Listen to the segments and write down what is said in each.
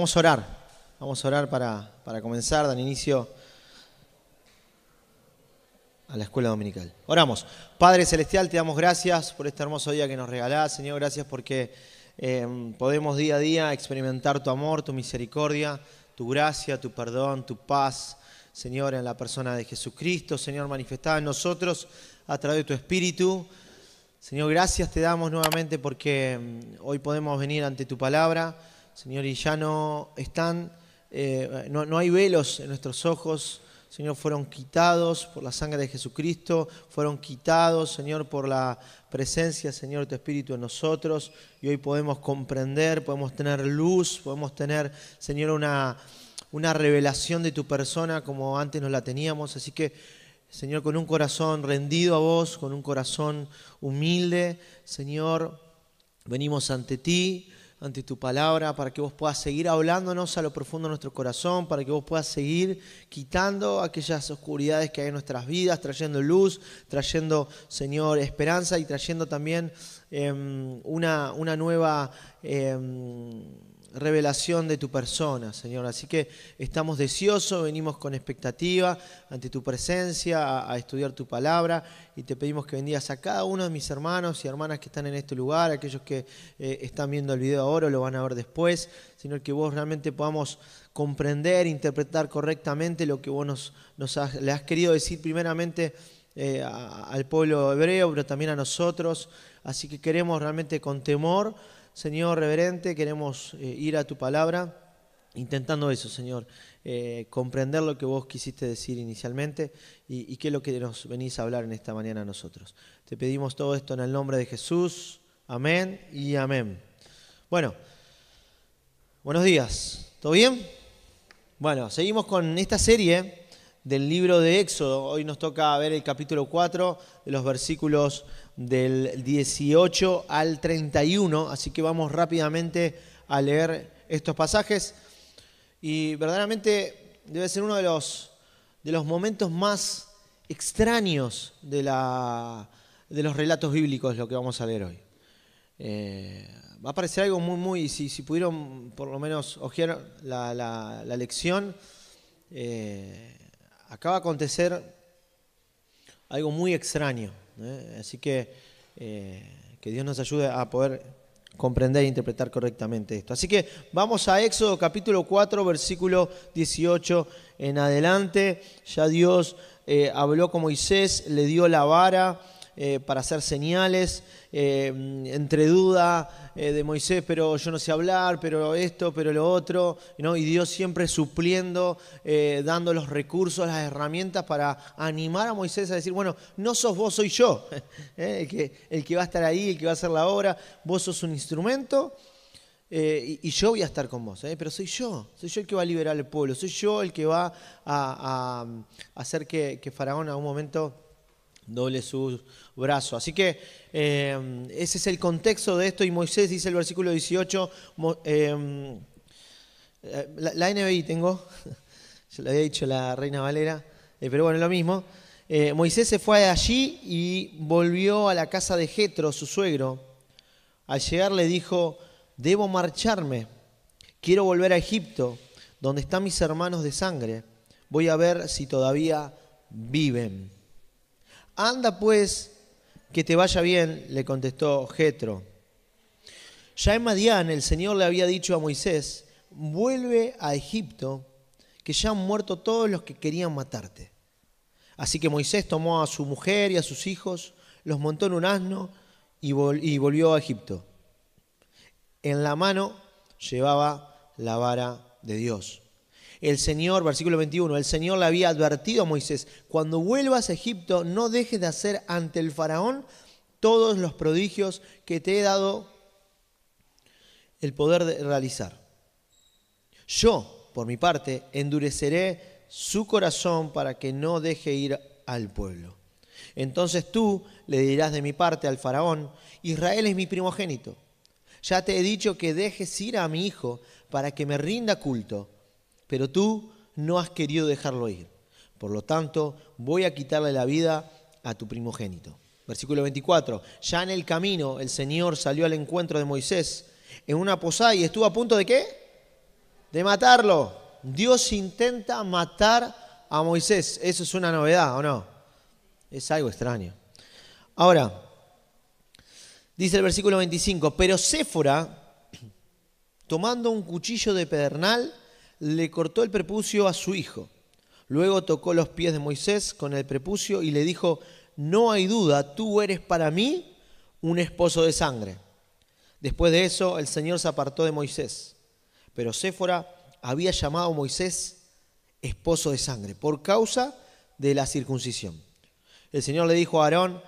Vamos a orar, vamos a orar para, para comenzar, dar inicio a la escuela dominical. Oramos. Padre Celestial, te damos gracias por este hermoso día que nos regalás. Señor, gracias porque em, podemos día a día experimentar tu amor, tu misericordia, tu gracia, tu perdón, tu paz. Señor, en la persona de Jesucristo, Señor, manifestada en nosotros a través de tu Espíritu. Señor, gracias te damos nuevamente porque em, hoy podemos venir ante tu palabra Señor, y ya no están, eh, no, hay velos en nuestros ojos. Señor, fueron quitados por la sangre de Jesucristo, fueron quitados, Señor, por la presencia, Señor, tu Espíritu en nosotros. Y hoy podemos comprender, podemos tener luz, podemos tener, Señor, una, una revelación de tu persona como antes no la teníamos. Así que, Señor, con un corazón rendido a vos, con un corazón humilde, Señor, venimos ante ti ante tu palabra, para que vos puedas seguir hablándonos a lo profundo de nuestro corazón, para que vos puedas seguir quitando aquellas oscuridades que hay en nuestras vidas, trayendo luz, trayendo, Señor, esperanza y trayendo también em, una, una, nueva... Em, revelación de tu persona, Señor. Así que estamos deseosos, venimos con expectativa ante tu presencia a, estudiar tu palabra y te pedimos que bendigas a cada uno de mis hermanos y hermanas que están en este lugar, aquellos que eh, están viendo el video ahora o lo van a ver después, Señor, que vos realmente podamos comprender, interpretar correctamente lo que vos nos, le has querido decir primeramente eh, al pueblo hebreo, pero también a nosotros. Así que queremos realmente con temor Señor reverente, queremos eh, ir a tu palabra, intentando eso, Señor, eh, comprender lo que vos quisiste decir inicialmente y, y, qué es lo que nos venís a hablar en esta mañana a nosotros. Te pedimos todo esto en el nombre de Jesús, amén y amén. Bueno, buenos días, ¿todo bien? Bueno, seguimos con esta serie del libro de Éxodo. Hoy nos toca ver el capítulo 4, de los versículos del 18 al 31, así que vamos rápidamente a leer estos pasajes. Y verdaderamente debe ser uno de los, de los momentos más extraños de, de los relatos bíblicos, lo que vamos a leer hoy. Eh, va a parecer algo muy, muy, si, si pudieron por lo menos ojear la, la, lección, eh, acaba de acontecer algo muy extraño. ¿eh? Así que eh, que Dios nos ayude a poder comprender e interpretar correctamente esto. Así que vamos a Éxodo capítulo 4, versículo 18 en adelante. Ya Dios eh, habló con Moisés, le dio la vara eh, para hacer señales, eh, entre duda eh, de Moisés, pero yo no sé hablar, pero esto, pero lo otro, ¿no? y Dios siempre supliendo, dando los recursos, las herramientas para animar a Moisés a decir, bueno, no sos vos, soy yo, el, que, el que va a estar ahí, el que va a hacer la obra, vos sos un instrumento. y, yo voy a estar con vos, pero soy yo, soy yo el que va a liberar al pueblo, soy yo el que va a, hacer que, que Faraón a un momento doble su brazo. Así que em, ese es el contexto de esto y Moisés dice el versículo 18, em, eh, la, NBI tengo, se lo había dicho la reina Valera, eh, pero bueno, lo mismo. Eh, Moisés se fue de allí y volvió a la casa de Jetro, su suegro. Al llegar le dijo, debo marcharme, quiero volver a Egipto, donde están mis hermanos de sangre. Voy a ver si todavía viven. Anda pues, que te vaya bien, le contestó Jetro. Ya en Madián el Señor le había dicho a Moisés, vuelve a Egipto, que ya han muerto todos los que querían matarte. Así que Moisés tomó a su mujer y a sus hijos, los montó en un asno y, volvió a Egipto. En la mano llevaba la vara de Dios. El Señor, versículo 21, el Señor le había advertido a Moisés, cuando vuelvas a Egipto no dejes de hacer ante el faraón todos los prodigios que te he dado el poder de realizar. Yo, por mi parte, endureceré su corazón para que no deje ir al pueblo. Entonces tú le dirás de mi parte al faraón, Israel es mi primogénito. Ya te he dicho que dejes ir a mi hijo para que me rinda culto pero tú no has querido dejarlo ir. Por lo tanto, voy a quitarle la vida a tu primogénito. Versículo 24. Ya en el camino el Señor salió al encuentro de Moisés en una posada y estuvo a punto de qué? De matarlo. Dios intenta matar a Moisés. Eso es una novedad, ¿o no? Es algo extraño. Ahora, dice el versículo 25, pero Séfora, tomando un cuchillo de pedernal, le cortó el prepucio a su hijo. Luego tocó los pies de Moisés con el prepucio y le dijo, no hay duda, tú eres para mí un esposo de sangre. Después de eso, el Señor se apartó de Moisés. Pero Séfora había llamado a Moisés esposo de sangre por causa de la circuncisión. El Señor le dijo a Aarón,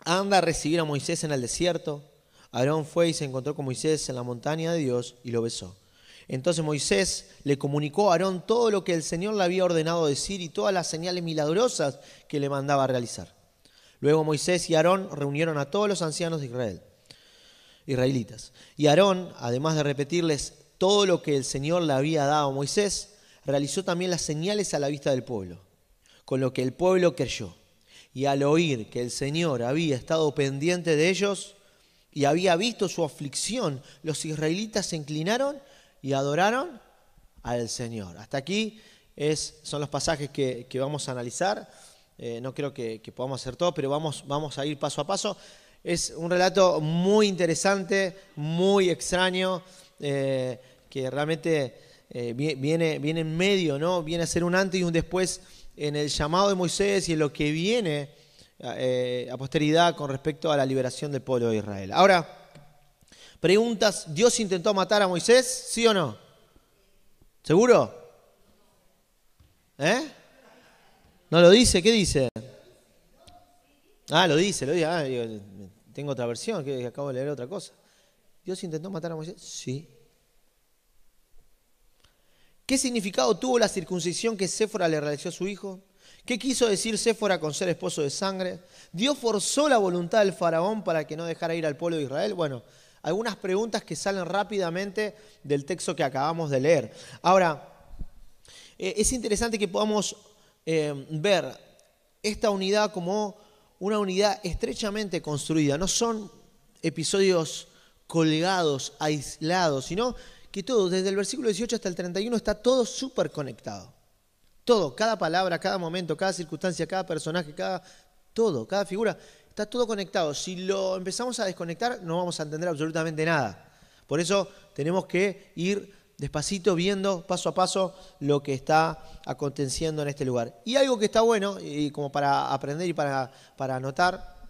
anda a recibir a Moisés en el desierto. Aarón fue y se encontró con Moisés en la montaña de Dios y lo besó. Entonces Moisés le comunicó a Aarón todo lo que el Señor le había ordenado decir y todas las señales milagrosas que le mandaba realizar. Luego Moisés y Aarón reunieron a todos los ancianos de Israel, israelitas. Y Aarón, además de repetirles todo lo que el Señor le había dado a Moisés, realizó también las señales a la vista del pueblo, con lo que el pueblo creyó. Y al oír que el Señor había estado pendiente de ellos y había visto su aflicción, los israelitas se inclinaron y adoraron al Señor. Hasta aquí es, son los pasajes que, vamos a analizar. Eh, no creo que, podamos hacer todo, pero vamos, vamos a ir paso a paso. Es un relato muy interesante, muy extraño, eh, que realmente eh, viene, viene en medio, ¿no? Viene a ser un antes y un después en el llamado de Moisés y en lo que viene a posteridad con respecto a la liberación del pueblo de Israel. Ahora, Preguntas, ¿Dios intentó matar a Moisés? ¿Sí o no? ¿Seguro? ¿Eh? ¿No lo dice? ¿Qué dice? Ah, lo dice, lo dice. Ah, tengo otra versión, que acabo de leer otra cosa. ¿Dios intentó matar a Moisés? Sí. ¿Qué significado tuvo la circuncisión que Séfora le realizó a su hijo? ¿Qué quiso decir Séfora con ser esposo de sangre? ¿Dios forzó la voluntad del faraón para que no dejara ir al pueblo de Israel? Bueno, algunas preguntas que salen rápidamente del texto que acabamos de leer. Ahora, eh, es interesante que podamos eh, ver esta unidad como una unidad estrechamente construida. No son episodios colgados, aislados, sino que todo, desde el versículo 18 hasta el 31, está todo súper conectado. Todo, cada palabra, cada momento, cada circunstancia, cada personaje, cada todo, cada figura Está todo conectado. Si lo empezamos a desconectar, no vamos a entender absolutamente nada. Por eso tenemos que ir despacito viendo paso a paso lo que está aconteciendo en este lugar. Y algo que está bueno, y como para aprender y para, para anotar,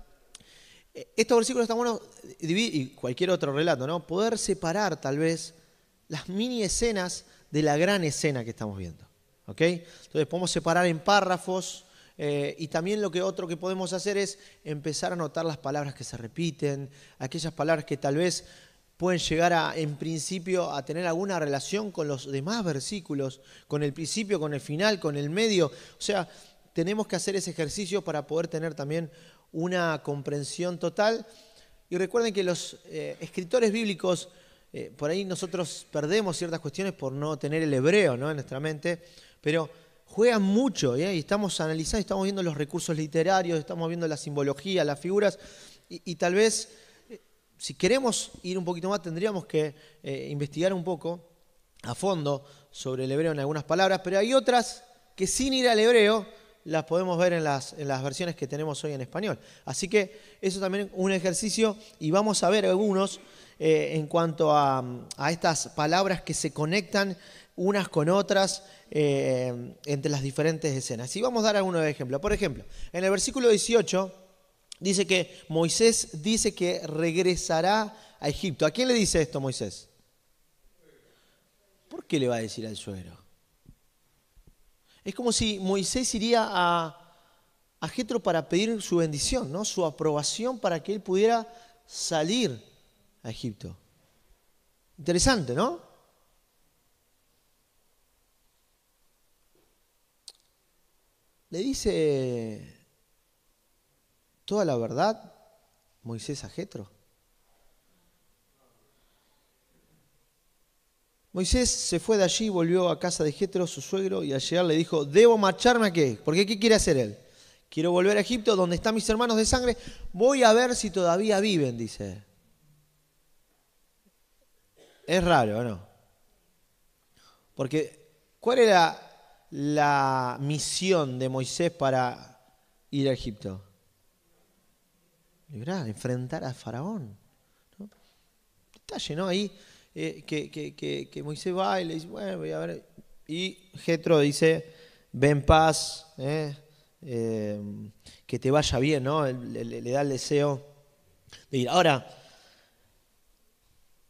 estos versículos están buenos, y cualquier otro relato, ¿no? Poder separar tal vez las mini escenas de la gran escena que estamos viendo. ¿Ok? Entonces podemos separar en párrafos eh, y también lo que otro que podemos hacer es empezar a notar las palabras que se repiten, aquellas palabras que tal vez pueden llegar a, en principio, a tener alguna relación con los demás versículos, con el principio, con el final, con el medio. O sea, tenemos que hacer ese ejercicio para poder tener también una comprensión total. Y recuerden que los eh, escritores bíblicos, eh, por ahí nosotros perdemos ciertas cuestiones por no tener el hebreo en nuestra mente, pero juegan mucho ¿eh? y estamos analizando, estamos viendo los recursos literarios, estamos viendo la simbología, las figuras y, tal vez eh, si queremos ir un poquito más tendríamos que eh, investigar un poco a fondo sobre el hebreo en algunas palabras, pero hay otras que sin ir al hebreo las podemos ver en las, versiones que tenemos hoy en español. Así que eso también es un ejercicio y vamos a ver algunos en cuanto a estas palabras que se conectan unas con otras eh, entre las diferentes escenas. Y vamos a dar algunos ejemplos. Por ejemplo, en el versículo 18 dice que Moisés dice que regresará a Egipto. ¿A quién le dice esto Moisés? ¿Por qué le va a decir al suegro? Es como si Moisés iría a, a para pedir su bendición, ¿no? su aprobación para que él pudiera salir a Egipto. Interesante, ¿no? le dice toda la verdad Moisés a Jetro. Moisés se fue de allí, volvió a casa de Jetro, su suegro, y al llegar le dijo, debo marcharme qué? porque ¿qué quiere hacer él? Quiero volver a Egipto, donde están mis hermanos de sangre, voy a ver si todavía viven, dice Es raro, ¿no? Porque, ¿cuál era la misión de Moisés para ir a Egipto? enfrentar a Faraón. Detalle, ¿no? Ahí eh, que, Moisés va y le dice, bueno, voy a ver. Y Jetro dice, ven paz, eh, em, que te vaya bien, ¿no? Le, le, da el deseo de ir. Ahora,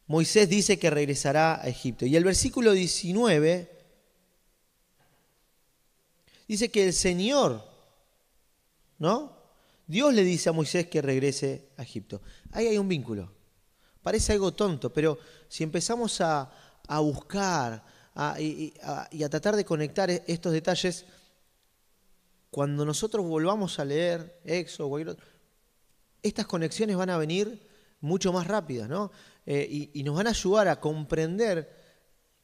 Moisés dice que regresará a Egipto. Y el versículo 19 dice que el Señor, ¿no? Dios le dice a Moisés que regrese a Egipto. Ahí hay un vínculo. Parece algo tonto, pero si empezamos a, buscar y, a, tratar de conectar e, estos detalles, cuando nosotros volvamos a leer Exo, estas conexiones van a venir mucho más rápidas, ¿no? Eh, y, nos van a ayudar a comprender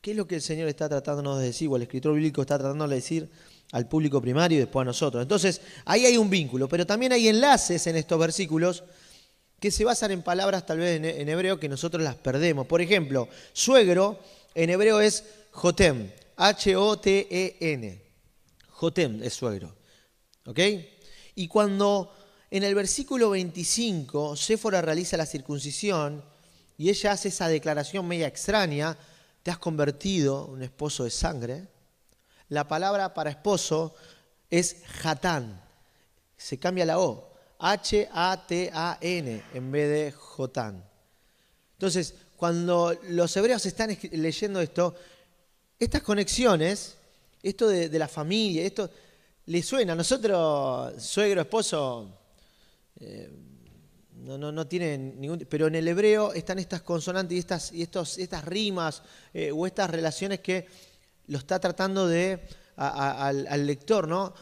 qué es lo que el Señor está tratándonos de decir, o el escritor bíblico está tratando de decir al público primario y después a nosotros. Entonces, ahí hay un vínculo, pero también hay enlaces en estos versículos que se basan en palabras tal vez en hebreo que nosotros las perdemos. Por ejemplo, suegro en hebreo es jotem, H-O-T-E-N. Jotem es suegro. ¿Ok? Y cuando en el versículo 25 Séfora realiza la circuncisión y ella hace esa declaración media extraña, te has convertido en un esposo de sangre, la palabra para esposo es jatán. Se cambia la O. H-A-T-A-N en vez de jotán. Entonces, cuando los hebreos están leyendo esto, estas conexiones, esto de, la familia, esto le suena. Nosotros, suegro, esposo, eh, no, no, tienen ningún. Pero en el hebreo están estas consonantes y estas, y estos, estas rimas eh, o estas relaciones que lo está tratando de al, lector, ¿no?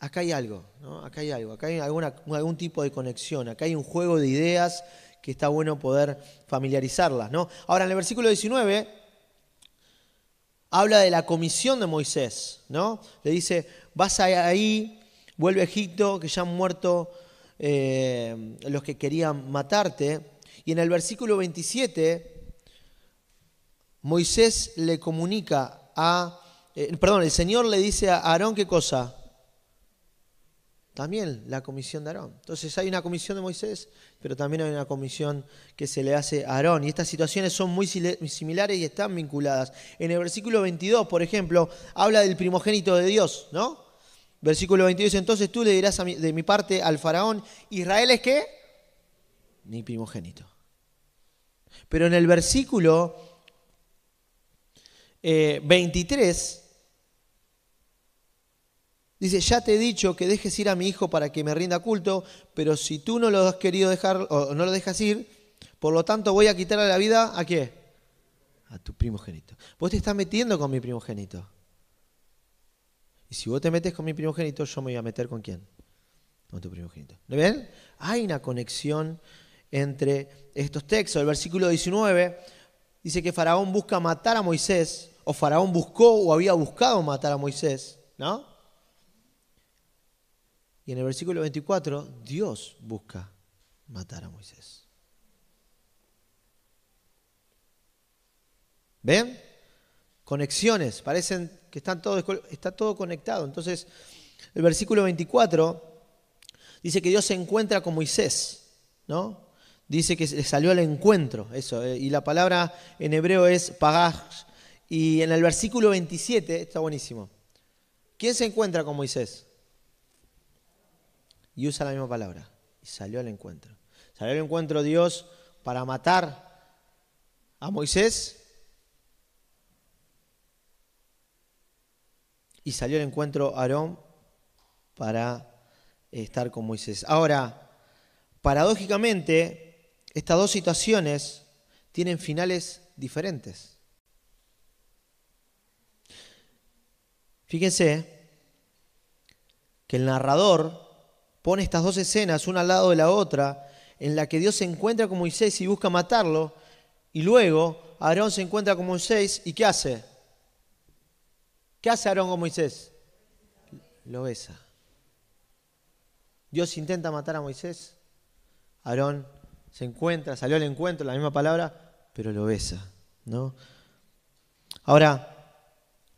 Acá hay algo, ¿no? Acá hay algo, acá hay algún tipo de conexión, acá hay un juego de ideas que está bueno poder familiarizarlas, ¿no? Ahora, en el versículo 19 habla de la comisión de Moisés, ¿no? Le dice, vas ahí, vuelve a Egipto, que ya han muerto eh, los que querían matarte. Y en el versículo 27, Moisés le comunica a, eh, perdón, el Señor le dice a Aarón qué cosa? También la comisión de Aarón. Entonces hay una comisión de Moisés, pero también hay una comisión que se le hace a Aarón. Y estas situaciones son muy similares y están vinculadas. En el versículo 22, por ejemplo, habla del primogénito de Dios, ¿no? Versículo 22, entonces tú le dirás de mi parte al faraón, Israel es qué? Mi primogénito. Pero en el versículo 23, eh, dice, ya te he dicho que dejes ir a mi hijo para que me rinda culto, pero si tú no lo has querido dejar o no lo dejas ir, por lo tanto voy a quitarle la vida a qué? A tu primogénito. Vos te estás metiendo con mi primogénito. Y si vos te metes con mi primogénito, yo me voy a meter con quién? Con tu primogénito. ¿Lo ven? Hay una conexión entre estos textos. El versículo 19 dice que Faraón busca matar a Moisés o Faraón buscó o había buscado matar a Moisés, ¿no? Y en el versículo 24, Dios busca matar a Moisés. ¿Ven? Conexiones, parecen que están todo, está todo conectado. Entonces, el versículo 24 dice que Dios se encuentra con Moisés, ¿no? Dice que salió al encuentro, eso. Eh, y la palabra en hebreo es pagash, y en el versículo 27, está buenísimo. ¿Quién se encuentra con Moisés? Y usa la misma palabra. Y salió al encuentro. Salió al encuentro Dios para matar a Moisés. Y salió al encuentro Aarón para estar con Moisés. Ahora, paradójicamente, estas dos situaciones tienen finales diferentes. Fíjense que el narrador pone estas dos escenas una al lado de la otra, en la que Dios se encuentra con Moisés y busca matarlo, y luego Aarón se encuentra con Moisés y ¿qué hace? ¿Qué hace Aarón con Moisés? Lo besa. Dios intenta matar a Moisés. Aarón se encuentra, salió al encuentro, la misma palabra, pero lo besa, ¿no? Ahora,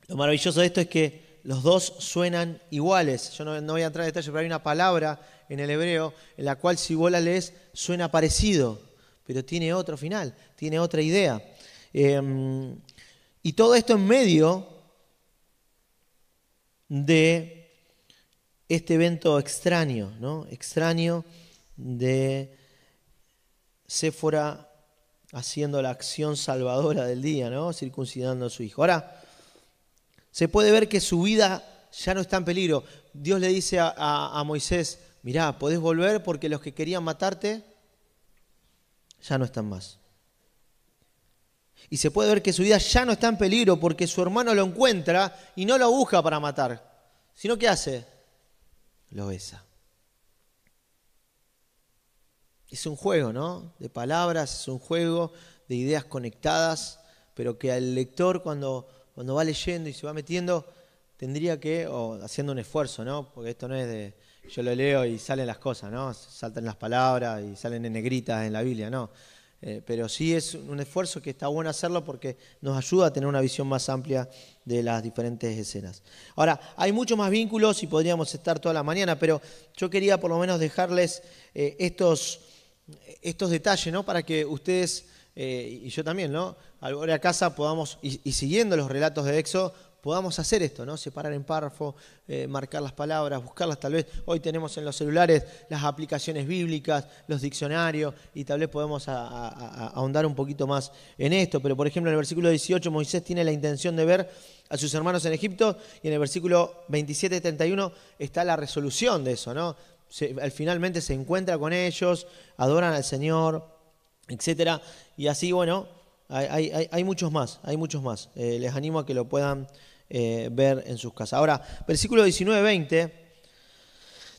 lo maravilloso de esto es que los dos suenan iguales. Yo no, voy a entrar en detalles, pero hay una palabra en el hebreo en la cual si vos la lees suena parecido, pero tiene otro final, tiene otra idea. Em, y todo esto en medio de este evento extraño, ¿no? Extraño de Séfora haciendo la acción salvadora del día, ¿no? Circuncidando a su hijo. Ahora, se puede ver que su vida ya no está en peligro. Dios le dice a, Moisés, mirá, podés volver porque los que querían matarte ya no están más. Y se puede ver que su vida ya no está en peligro porque su hermano lo encuentra y no lo busca para matar, sino ¿qué hace, lo besa. Es un juego, ¿no? De palabras, es un juego de ideas conectadas, pero que al lector cuando cuando va leyendo y se va metiendo, tendría que, o haciendo un esfuerzo, ¿no? Porque esto no es de, yo lo leo y salen las cosas, ¿no? Saltan las palabras y salen en negritas en la Biblia, ¿no? Eh, pero sí es un esfuerzo que está bueno hacerlo porque nos ayuda a tener una visión más amplia de las diferentes escenas. Ahora, hay muchos más vínculos y podríamos estar toda la mañana, pero yo quería por lo menos dejarles eh, estos, estos detalles, ¿no? Para que ustedes eh, y yo también, ¿no? Al volver a casa podamos, y, siguiendo los relatos de Exo, podamos hacer esto, ¿no? Separar en párrafo, eh, marcar las palabras, buscarlas tal vez. Hoy tenemos en los celulares las aplicaciones bíblicas, los diccionarios, y tal vez podemos ahondar un poquito más en esto. Pero, por ejemplo, en el versículo 18, Moisés tiene la intención de ver a sus hermanos en Egipto, y en el versículo 27-31 está la resolución de eso, ¿no? finalmente se encuentra con ellos, adoran al Señor, etcétera. Y así, bueno, hay, hay, muchos más, hay muchos más. Eh, les animo a que lo puedan eh, ver en sus casas. Ahora, versículo 19, 20.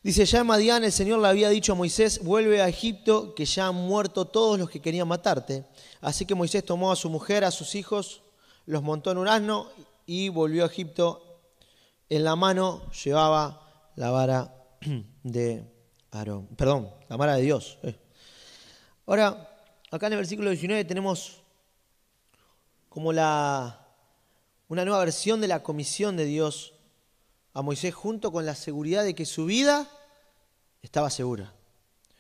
Dice, ya en Madián el Señor le había dicho a Moisés, vuelve a Egipto, que ya han muerto todos los que querían matarte. Así que Moisés tomó a su mujer, a sus hijos, los montó en un asno y volvió a Egipto. En la mano llevaba la vara de Aarón, perdón, la vara de Dios. Eh. Ahora, Acá en el versículo 19 tenemos como la, una nueva versión de la comisión de Dios a Moisés junto con la seguridad de que su vida estaba segura.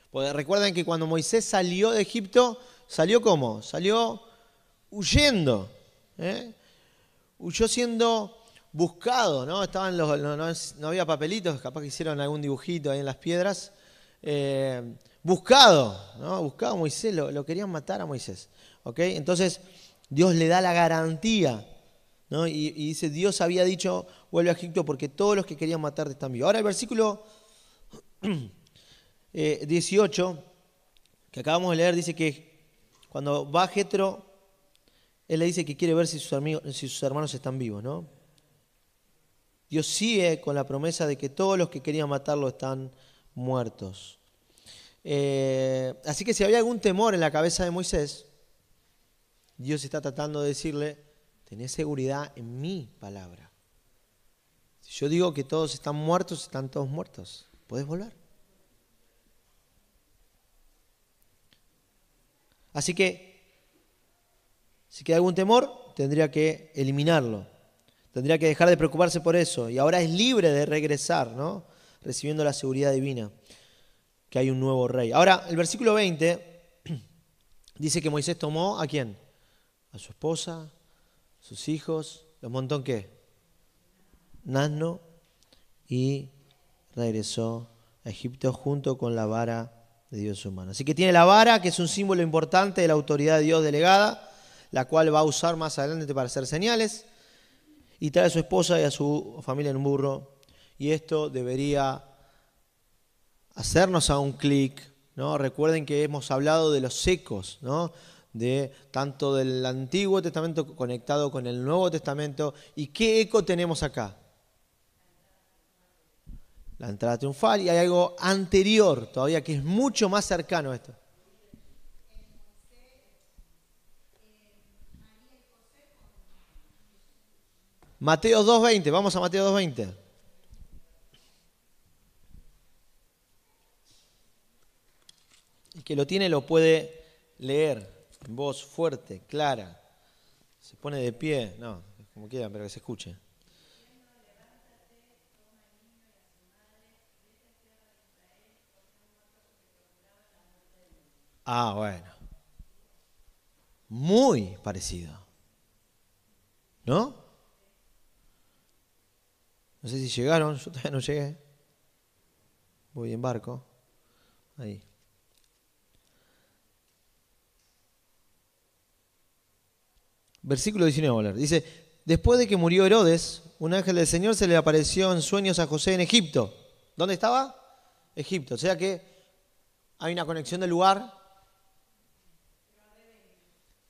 Porque recuerden que cuando Moisés salió de Egipto, salió cómo? Salió huyendo. ¿eh? Huyó siendo buscado, ¿no? Estaban los, no, había papelitos, capaz que hicieron algún dibujito ahí en las piedras. Eh, buscado, ¿no? Buscado a Moisés, lo, querían matar a Moisés. ¿Ok? Entonces, Dios le da la garantía, ¿no? Y, dice, Dios había dicho, vuelve a Egipto porque todos los que querían matarte están vivos. Ahora el versículo 18, eh, que acabamos de leer, dice que cuando va Jetro, él le dice que quiere ver si sus, amigos, si sus hermanos están vivos, ¿no? Dios sigue con la promesa de que todos los que querían matarlo están muertos. Eh, así que si había algún temor en la cabeza de Moisés, Dios está tratando de decirle, tenés seguridad en mi palabra. Si yo digo que todos están muertos, están todos muertos. Puedes volar. Así que, si queda algún temor, tendría que eliminarlo. Tendría que dejar de preocuparse por eso. Y ahora es libre de regresar, ¿no? Recibiendo la seguridad divina que hay un nuevo rey. Ahora, el versículo 20 dice que Moisés tomó a quién? A su esposa, sus hijos, los montón qué? Nazno y regresó a Egipto junto con la vara de Dios humano. Así que tiene la vara, que es un símbolo importante de la autoridad de Dios delegada, la cual va a usar más adelante para hacer señales, y trae a su esposa y a su familia en un burro, y esto debería hacernos a un clic. ¿no? Recuerden que hemos hablado de los ecos, ¿no? de tanto del Antiguo Testamento conectado con el Nuevo Testamento. ¿Y qué eco tenemos acá? La entrada triunfal y hay algo anterior todavía que es mucho más cercano a esto. Mateo 2.20, vamos a Mateo 2.20. que lo tiene lo puede leer en voz fuerte, clara. Se pone de pie, no, como quieran, pero que se escuche. Ah, bueno. Muy parecido. ¿No? No sé si llegaron, yo todavía no llegué. Voy en barco. Ahí. Versículo 19, Dice, después de que murió Herodes, un ángel del Señor se le apareció en sueños a José en Egipto. ¿Dónde estaba? Egipto. O sea que hay una conexión del lugar.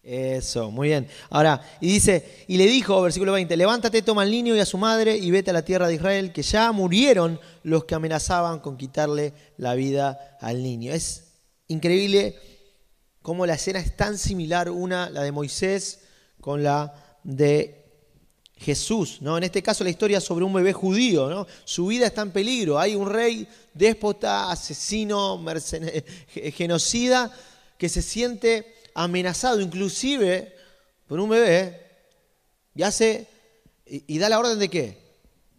Eso, muy bien. Ahora, y dice, y le dijo, versículo 20, levántate, toma al niño y a su madre y vete a la tierra de Israel, que ya murieron los que amenazaban con quitarle la vida al niño. Es increíble cómo la escena es tan similar una, la de Moisés, con la de Jesús. ¿no? En este caso la historia sobre un bebé judío. ¿no? Su vida está en peligro. Hay un rey déspota, asesino, eh, genocida, que se siente amenazado inclusive por un bebé y hace y, da la orden de qué?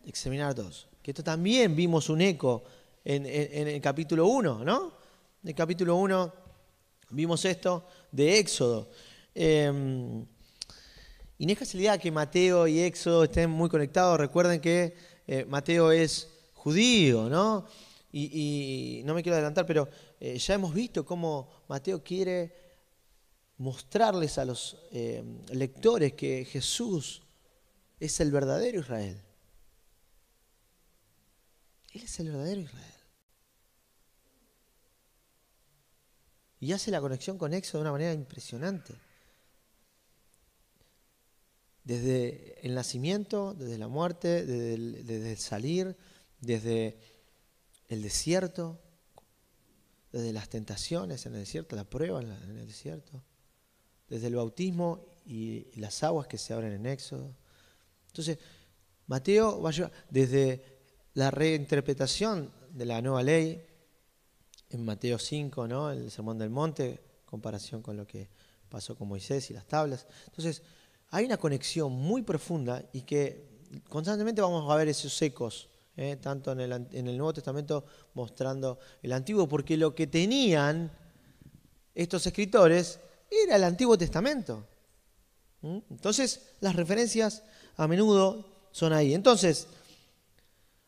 examinar a todos. Que esto también vimos un eco en, el capítulo 1, ¿no? En el capítulo 1 vimos esto de Éxodo. Em, y no es casualidad que Mateo y Éxodo estén muy conectados. Recuerden que eh, Mateo es judío, ¿no? Y, no me quiero adelantar, pero eh, ya hemos visto cómo Mateo quiere mostrarles a los eh, lectores que Jesús es el verdadero Israel. Él es el verdadero Israel. Y hace la conexión con Éxodo de una manera impresionante desde el nacimiento, desde la muerte, desde el, salir, desde el desierto, desde las tentaciones en el desierto, la prueba en, el desierto, desde el bautismo y, las aguas que se abren en Éxodo. Entonces, Mateo va desde la reinterpretación de la nueva ley en Mateo 5, ¿no? el sermón del monte, comparación con lo que pasó con Moisés y las tablas. Entonces, hay una conexión muy profunda y que constantemente vamos a ver esos ecos, ¿eh? tanto en el, Nuevo Testamento mostrando el Antiguo, porque lo que tenían estos escritores era el Antiguo Testamento. Entonces, las referencias a menudo son ahí. Entonces,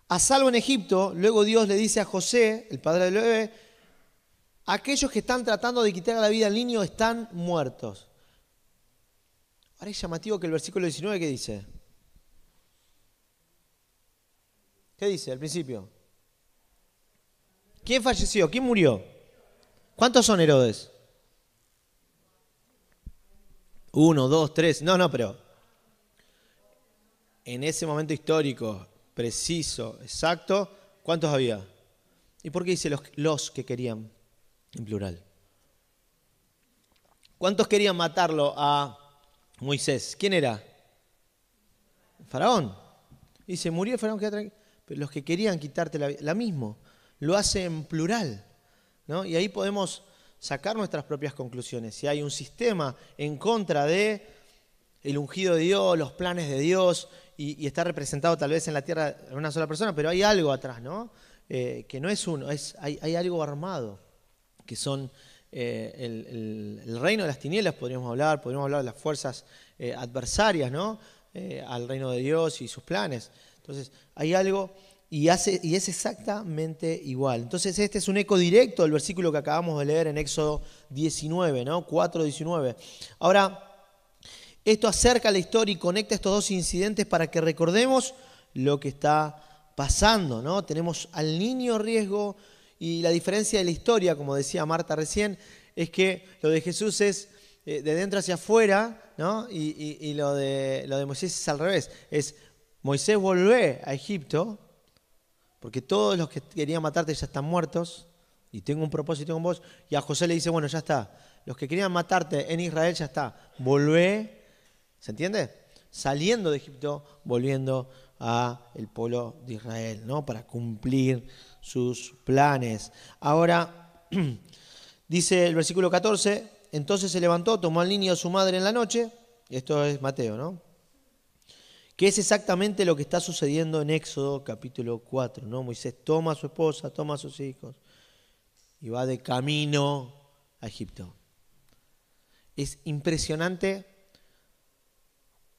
a salvo en Egipto, luego Dios le dice a José, el padre del bebé, aquellos que están tratando de quitar la vida al niño están muertos. Ahora es llamativo que el versículo 19, ¿qué dice? ¿Qué dice al principio? ¿Quién falleció? ¿Quién murió? ¿Cuántos son Herodes? Uno, dos, tres. No, no, pero en ese momento histórico, preciso, exacto, ¿cuántos había? ¿Y por qué dice los, los que querían en plural? ¿Cuántos querían matarlo a Moisés. ¿Quién era? Faraón. Y se murió Faraón, queda tranquilo. Pero los que querían quitarte la vida, la mismo, lo hace en plural. ¿no? Y ahí podemos sacar nuestras propias conclusiones. Si hay un sistema en contra de el ungido de Dios, los planes de Dios, y, está representado tal vez en la tierra en una sola persona, pero hay algo atrás, ¿no? Eh, que no es uno, es, hay algo armado, que son eh, el, reino de las tinieblas, podríamos hablar, podríamos hablar de las fuerzas eh, adversarias, ¿no? Eh, al reino de Dios y sus planes. Entonces, hay algo y, hace, y es exactamente igual. Entonces, este es un eco directo del versículo que acabamos de leer en Éxodo 19, ¿no? 4, Ahora, esto acerca la historia y conecta estos dos incidentes para que recordemos lo que está pasando, ¿no? Tenemos al niño riesgo y la diferencia de la historia, como decía Marta recién, es que lo de Jesús es eh, de dentro hacia afuera, ¿no? Y, lo, de, lo de Moisés es al revés. Es Moisés volvé a Egipto, porque todos los que querían matarte ya están muertos, y tengo un propósito con vos. Y a José le dice, bueno, ya está. Los que querían matarte en Israel ya está. Volvé, ¿se entiende? Saliendo de Egipto, volviendo a el pueblo de Israel, ¿no? Para cumplir sus planes. Ahora, dice el versículo 14, entonces se levantó, tomó al niño a su madre en la noche, esto es Mateo, ¿no? Que es exactamente lo que está sucediendo en Éxodo capítulo 4, ¿no? Moisés toma a su esposa, toma a sus hijos y va de camino a Egipto. Es impresionante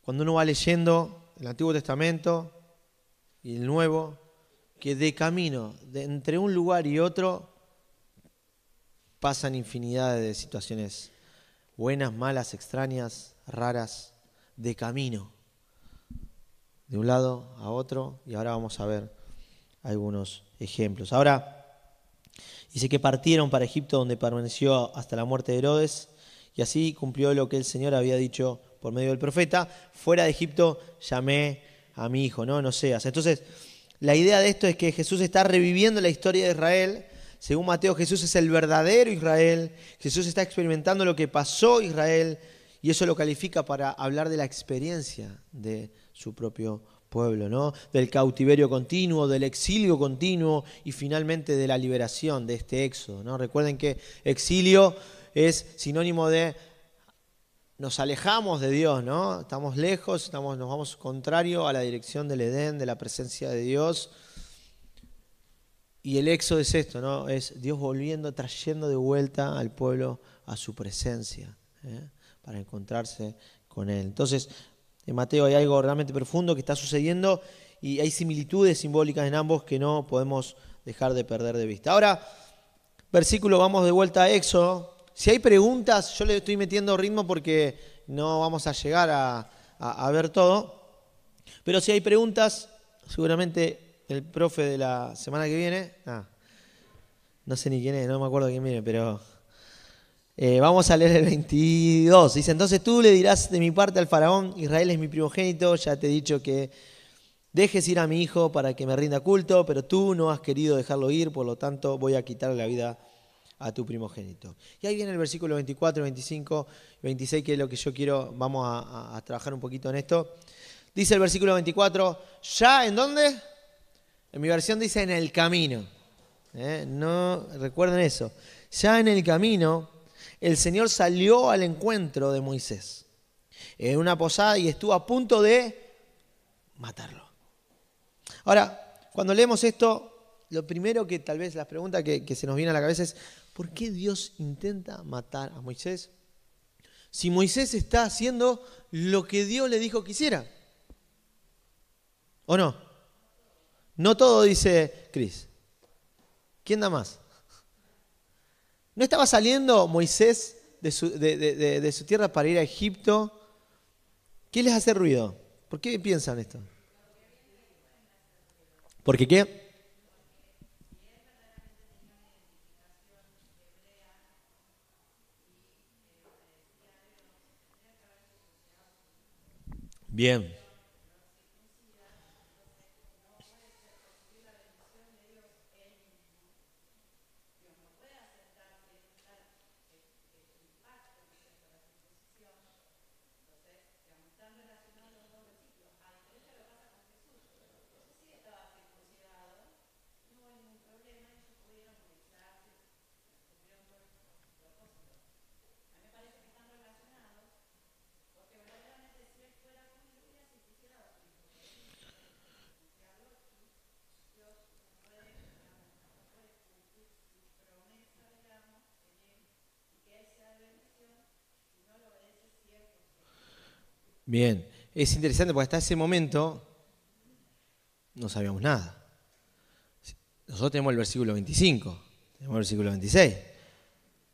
cuando uno va leyendo el Antiguo Testamento y el Nuevo, que de camino, de entre un lugar y otro, pasan infinidad de situaciones buenas, malas, extrañas, raras, de camino, de un lado a otro, y ahora vamos a ver algunos ejemplos. Ahora, dice que partieron para Egipto donde permaneció hasta la muerte de Herodes, y así cumplió lo que el Señor había dicho por medio del profeta, fuera de Egipto llamé a mi hijo, no, no seas. Entonces, la idea de esto es que Jesús está reviviendo la historia de Israel. Según Mateo, Jesús es el verdadero Israel. Jesús está experimentando lo que pasó Israel y eso lo califica para hablar de la experiencia de su propio pueblo, ¿no? Del cautiverio continuo, del exilio continuo y finalmente de la liberación de este éxodo, ¿no? Recuerden que exilio es sinónimo de nos alejamos de Dios, ¿no? Estamos lejos, estamos, nos vamos contrario a la dirección del Edén, de la presencia de Dios. Y el éxodo es esto, ¿no? Es Dios volviendo, trayendo de vuelta al pueblo a su presencia, ¿eh? para encontrarse con Él. Entonces, en Mateo hay algo realmente profundo que está sucediendo y hay similitudes simbólicas en ambos que no podemos dejar de perder de vista. Ahora, versículo, vamos de vuelta a Éxodo, si hay preguntas, yo le estoy metiendo ritmo porque no vamos a llegar a, ver todo. Pero si hay preguntas, seguramente el profe de la semana que viene, ah, no sé ni quién es, no me acuerdo quién viene, pero eh, vamos a leer el 22. Dice, entonces tú le dirás de mi parte al faraón, Israel es mi primogénito, ya te he dicho que dejes ir a mi hijo para que me rinda culto, pero tú no has querido dejarlo ir, por lo tanto voy a quitarle la vida a tu primogénito. Y ahí viene el versículo 24, 25, 26, que es lo que yo quiero, vamos a, trabajar un poquito en esto. Dice el versículo 24, ¿ya en dónde? En mi versión dice en el camino. Eh, no recuerden eso. Ya en el camino, el Señor salió al encuentro de Moisés en una posada y estuvo a punto de matarlo. Ahora, cuando leemos esto, lo primero que tal vez las preguntas que, que se nos viene a la cabeza es, ¿Por qué Dios intenta matar a Moisés? Si Moisés está haciendo lo que Dios le dijo que hiciera. ¿O no? No todo, dice Cris. ¿Quién da más? ¿No estaba saliendo Moisés de su, tierra para ir a Egipto? ¿Qué les hace ruido? ¿Por qué piensan esto? ¿Porque qué? Bien. Bien, es interesante porque hasta ese momento no sabíamos nada. Nosotros tenemos el versículo 25, tenemos el versículo 26,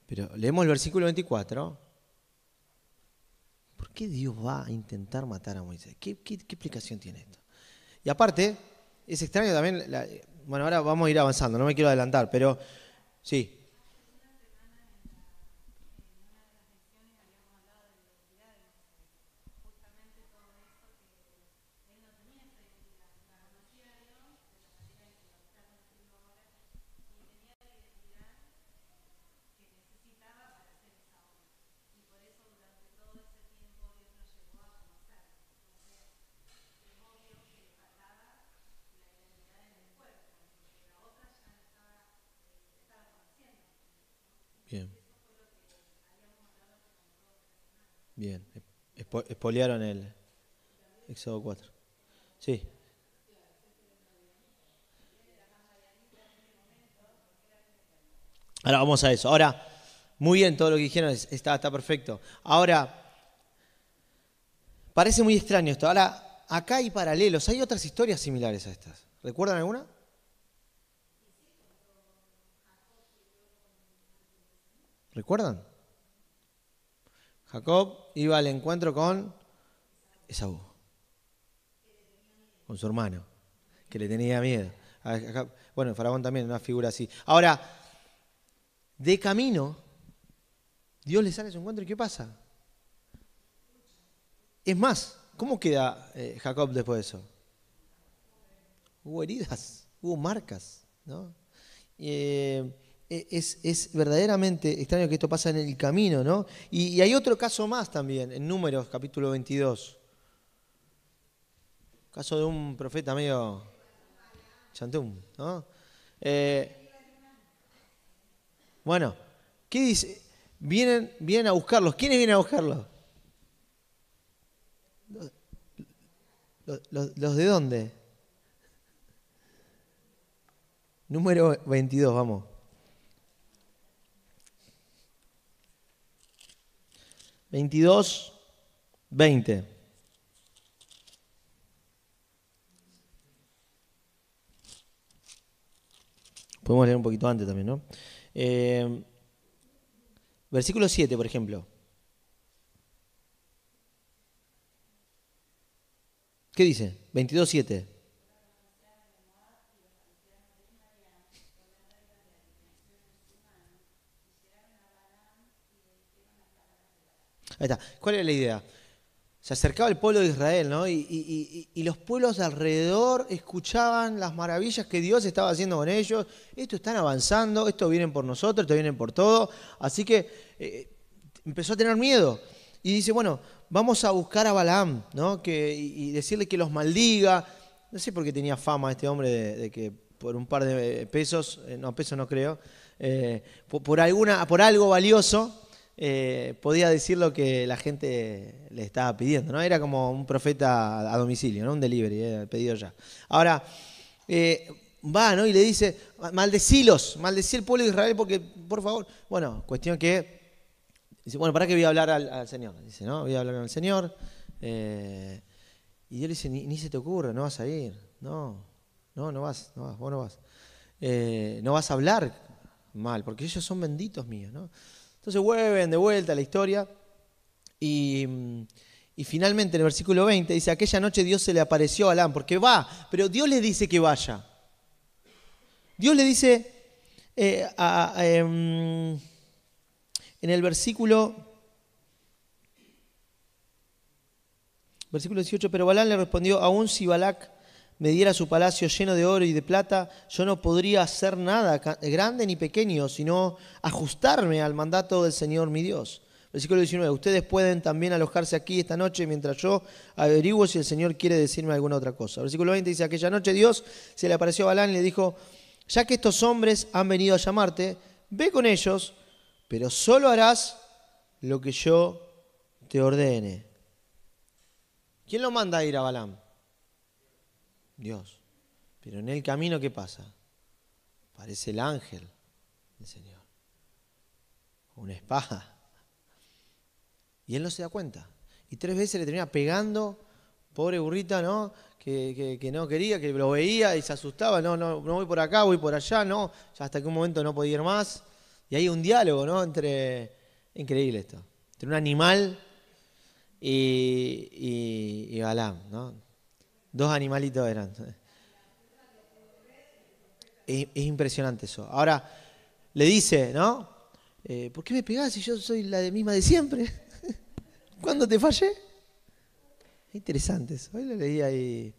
pero leemos el versículo 24. ¿Por qué Dios va a intentar matar a Moisés? ¿Qué, explicación tiene esto? Y aparte, es extraño también, bueno, ahora vamos a ir avanzando, no me quiero adelantar, pero sí, Polearon el Éxodo 4. Sí. Ahora vamos a eso. Ahora, muy bien todo lo que dijeron, está, está perfecto. Ahora, parece muy extraño esto. Ahora, acá hay paralelos, hay otras historias similares a estas. ¿Recuerdan alguna? ¿Recuerdan? Jacob iba al encuentro con Esaú, con su hermano, que le tenía miedo. Bueno, Faraón también, una figura así. Ahora, de camino, Dios le sale a su encuentro y ¿qué pasa? Es más, ¿cómo queda eh, Jacob después de eso? Hubo heridas, hubo marcas, ¿no? Eh, e, es, verdaderamente extraño que esto pasa en el camino, ¿no? Y, hay otro caso más también, en Números, capítulo 22. Caso de un profeta medio chantum, ¿no? Eh, bueno, ¿qué dice? Vienen, vienen a buscarlos. ¿Quiénes vienen a buscarlos? ¿Los, los de dónde? Número 22, vamos. 22, 20. Podemos leer un poquito antes también, ¿no? Eh, versículo 7, por ejemplo. ¿Qué dice? 22, 7. Ahí está. ¿Cuál era la idea? Se acercaba el pueblo de Israel, ¿no? Y, los pueblos de alrededor escuchaban las maravillas que Dios estaba haciendo con ellos. Esto están avanzando, esto vienen por nosotros, esto vienen por todo. Así que eh, empezó a tener miedo. Y dice, bueno, vamos a buscar a Balaam, ¿no? y decirle que los maldiga. No sé por qué tenía fama este hombre de, que por un par de pesos, eh, no, pesos no creo, eh, alguna, por algo valioso, eh, podía decir lo que la gente le estaba pidiendo, ¿no? Era como un profeta a domicilio, ¿no? Un delivery, eh, pedido ya. Ahora, eh, va, ¿no? Y le dice, maldecilos, maldecí el pueblo de Israel porque, por favor. Bueno, cuestión que, dice, bueno, ¿para qué voy a hablar al, Señor? Dice, ¿no? Voy a hablar al Señor. y Dios le dice, ni, se te ocurra, no vas a ir, no, no, no vas, no vas, vos no vas. no vas a hablar mal, porque ellos son benditos míos, ¿no? Entonces vuelven de vuelta la historia y, finalmente en el versículo 20 dice, aquella noche Dios se le apareció a Alán, porque va, pero Dios le dice que vaya. Dios le dice eh, em, en el versículo... Versículo 18, pero Balán le respondió, aún si Balac me diera su palacio lleno de oro y de plata, yo no podría hacer nada grande ni pequeño, sino ajustarme al mandato del Señor mi Dios. Versículo 19, ustedes pueden también alojarse aquí esta noche mientras yo averiguo si el Señor quiere decirme alguna otra cosa. Versículo 20 dice, aquella noche Dios se le apareció a Balán y le dijo, ya que estos hombres han venido a llamarte, ve con ellos, pero solo harás lo que yo te ordene. ¿Quién lo manda a ir a Balán? Dios. Pero en el camino, ¿qué pasa? Parece el ángel del Señor. Una espada. Y él no se da cuenta. Y tres veces le termina pegando, pobre burrita, ¿no? Que, no quería, que lo veía y se asustaba. No, no, no voy por acá, voy por allá, no. hasta que un momento no podía ir más. Y hay un diálogo, ¿no? Entre. Increíble esto. Entre un animal y, y, y ¿no? Dos animalitos eran. Es, impresionante eso. Ahora, le dice, ¿no? Eh, ¿Por qué me pegás si yo soy la misma de siempre? ¿Cuándo te fallé? Interesante eso. Hoy lo leí ahí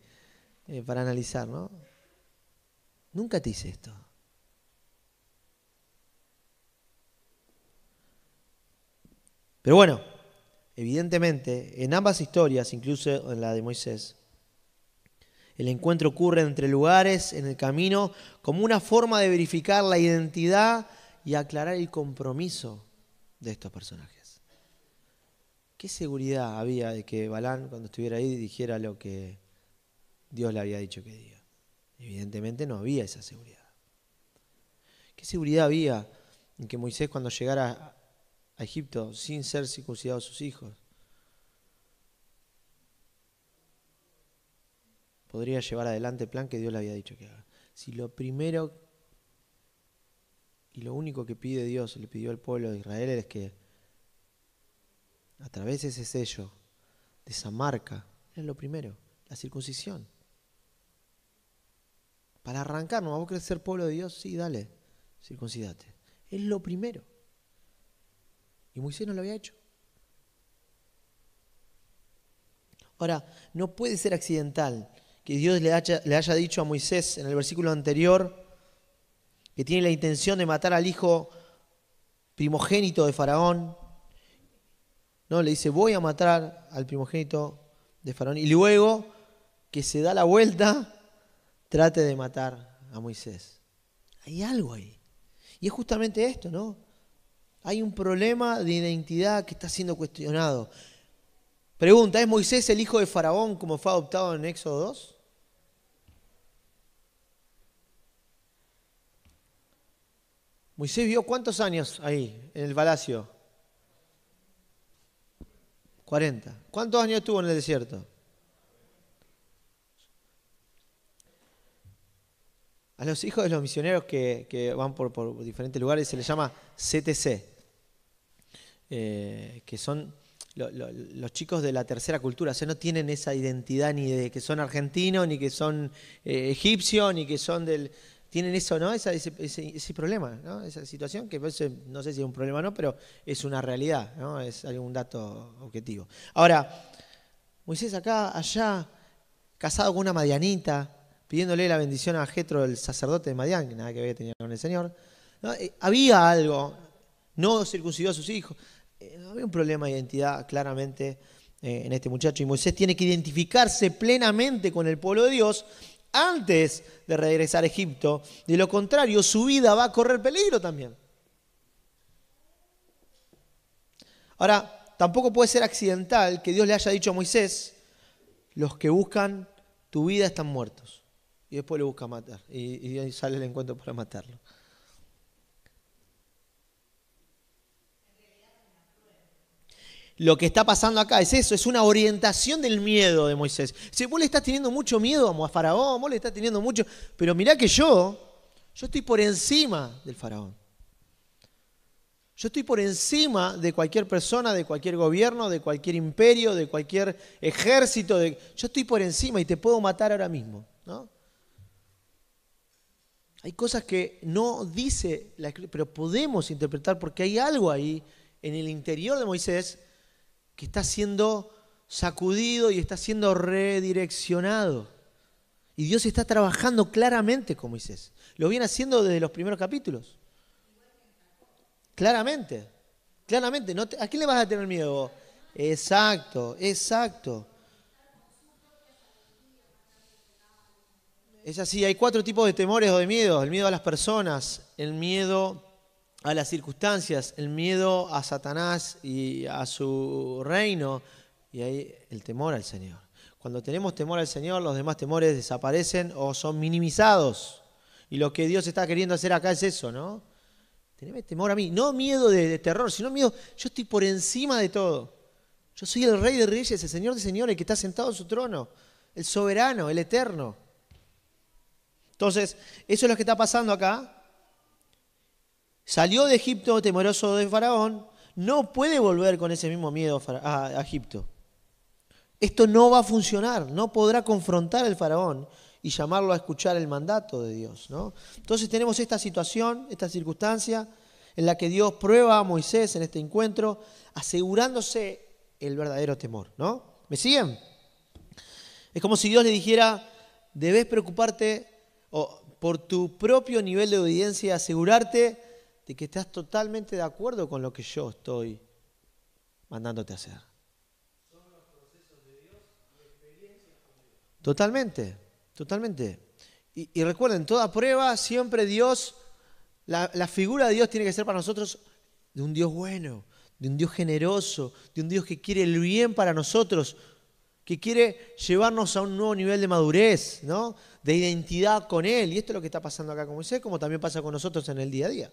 eh, para analizar, ¿no? Nunca te hice esto. Pero bueno, evidentemente, en ambas historias, incluso en la de Moisés, el encuentro ocurre entre lugares, en el camino, como una forma de verificar la identidad y aclarar el compromiso de estos personajes. ¿Qué seguridad había de que Balán, cuando estuviera ahí, dijera lo que Dios le había dicho que diga? Evidentemente no había esa seguridad. ¿Qué seguridad había en que Moisés, cuando llegara a Egipto sin ser a sus hijos, podría llevar adelante el plan que Dios le había dicho que haga. Si lo primero y lo único que pide Dios, le pidió al pueblo de Israel, es que a través de ese sello, de esa marca, es lo primero, la circuncisión. Para arrancarnos, ¿vos querés ser pueblo de Dios? Sí, dale, circuncidate. Es lo primero. Y Moisés no lo había hecho. Ahora, no puede ser accidental y Dios le haya, le haya dicho a Moisés en el versículo anterior que tiene la intención de matar al hijo primogénito de Faraón. No, le dice, voy a matar al primogénito de Faraón. Y luego que se da la vuelta, trate de matar a Moisés. Hay algo ahí. Y es justamente esto, ¿no? Hay un problema de identidad que está siendo cuestionado. Pregunta, ¿es Moisés el hijo de Faraón como fue adoptado en Éxodo 2? Moisés vio cuántos años ahí, en el palacio. 40. ¿Cuántos años estuvo en el desierto? A los hijos de los misioneros que, van por, diferentes lugares se les llama CTC, eh, que son los chicos de la tercera cultura, o sea, no tienen esa identidad ni de que son argentinos, ni que son eh, egipcios, ni que son del tienen eso, ¿no? ese, problema, Esa situación, que no sé si es un problema o no, pero es una realidad, ¿no? Es algún dato objetivo. Ahora, Moisés acá, allá, casado con una madianita, pidiéndole la bendición a Jetro, el sacerdote de Madian, que nada que ver tenía con el Señor. Eh, había algo, no circuncidó a sus hijos. Eh, había un problema de identidad, claramente, eh, en este muchacho. Y Moisés tiene que identificarse plenamente con el pueblo de Dios antes de regresar a Egipto. De lo contrario, su vida va a correr peligro también. Ahora, tampoco puede ser accidental que Dios le haya dicho a Moisés, los que buscan tu vida están muertos. Y después le busca matar. Y, y sale el encuentro para matarlo. lo que está pasando acá es eso, es una orientación del miedo de Moisés. Si vos le estás teniendo mucho miedo a Faraón, vos le estás teniendo mucho, pero mirá que yo, yo estoy por encima del Faraón. Yo estoy por encima de cualquier persona, de cualquier gobierno, de cualquier imperio, de cualquier ejército. Yo estoy por encima y te puedo matar ahora mismo. Hay cosas que no dice, la... pero podemos interpretar porque hay algo ahí en el interior de Moisés que está siendo sacudido y está siendo redireccionado. Y Dios está trabajando claramente como dices. Lo viene haciendo desde los primeros capítulos. Claramente, claramente. No ¿A quién le vas a tener miedo Exacto, exacto. Es así, hay cuatro tipos de temores o de miedos. El miedo a las personas, el miedo a las circunstancias, el miedo a Satanás y a su reino, y ahí el temor al Señor. Cuando tenemos temor al Señor, los demás temores desaparecen o son minimizados. Y lo que Dios está queriendo hacer acá es eso, ¿no? Teneme temor a mí. No miedo de, terror, sino miedo. Yo estoy por encima de todo. Yo soy el rey de reyes, el señor de señores, el que está sentado en su trono, el soberano, el eterno. Entonces, eso es lo que está pasando acá. Salió de Egipto temeroso de Faraón, no puede volver con ese mismo miedo a Egipto. Esto no va a funcionar, no podrá confrontar al faraón y llamarlo a escuchar el mandato de Dios. ¿no? Entonces tenemos esta situación, esta circunstancia, en la que Dios prueba a Moisés en este encuentro, asegurándose el verdadero temor. ¿no? ¿Me siguen? Es como si Dios le dijera, debes preocuparte por tu propio nivel de obediencia, asegurarte de que estás totalmente de acuerdo con lo que yo estoy mandándote a hacer. Totalmente, totalmente. Y, recuerden, toda prueba, siempre Dios, la, figura de Dios tiene que ser para nosotros de un Dios bueno, de un Dios generoso, de un Dios que quiere el bien para nosotros, que quiere llevarnos a un nuevo nivel de madurez, ¿no? de identidad con Él. Y esto es lo que está pasando acá con Moisés, como también pasa con nosotros en el día a día.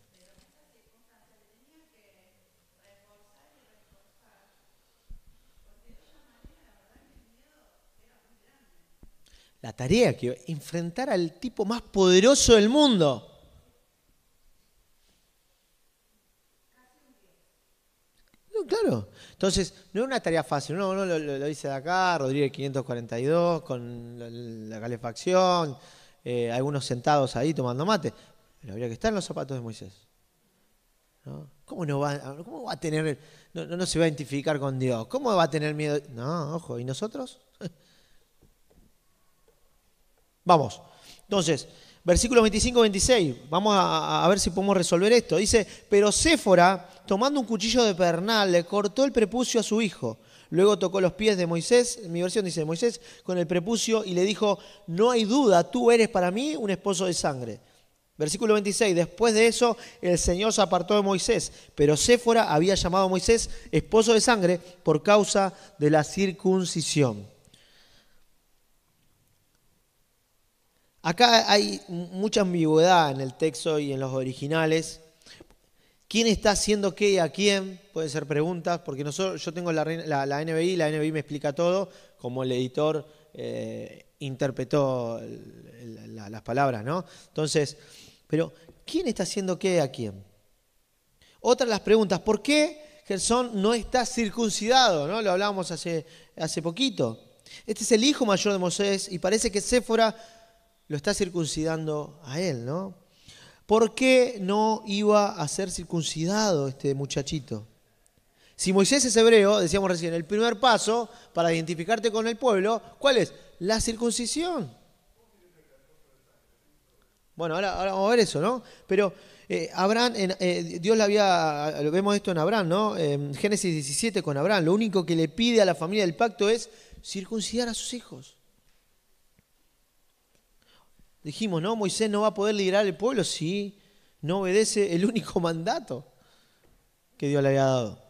la tarea que enfrentar al tipo más poderoso del mundo. No, claro. Entonces, no es una tarea fácil. No no lo, lo, dice de acá, Rodríguez 542, con la, calefacción, eh, algunos sentados ahí tomando mate. Pero habría que estar en los zapatos de Moisés. ¿Cómo, no va, a tener, no, no se va a identificar con Dios? ¿Cómo va a tener miedo? No, ojo, ¿y nosotros? Vamos. Entonces, versículo 25-26, vamos a, ver si podemos resolver esto. Dice, pero Séfora, tomando un cuchillo de pernal, le cortó el prepucio a su hijo. Luego tocó los pies de Moisés, mi versión dice Moisés, con el prepucio y le dijo, no hay duda, tú eres para mí un esposo de sangre. Versículo 26, después de eso el Señor se apartó de Moisés, pero Séfora había llamado a Moisés esposo de sangre por causa de la circuncisión. Acá hay mucha ambigüedad en el texto y en los originales. ¿Quién está haciendo qué y a quién? Puede ser preguntas, porque yo tengo la, NBI, la NBI me explica todo, como el editor eh, interpretó las palabras, ¿no? Entonces, pero ¿quién está haciendo qué y a quién? Otra de las preguntas, ¿por qué Gersón no está circuncidado? Lo hablábamos hace, poquito. Este es el hijo mayor de Moisés y parece que Séfora lo está circuncidando a él, ¿no? ¿Por qué no iba a ser circuncidado este muchachito? Si Moisés es hebreo, decíamos recién, el primer paso para identificarte con el pueblo, ¿cuál es? La circuncisión. Bueno, ahora, ahora vamos a ver eso, ¿no? Pero eh, Abraham, eh, Dios le había, vemos esto en Abraham, ¿no? En Génesis 17 con Abraham, lo único que le pide a la familia del pacto es circuncidar a sus hijos. Dijimos, no, Moisés no va a poder liderar el pueblo si no obedece el único mandato que Dios le había dado.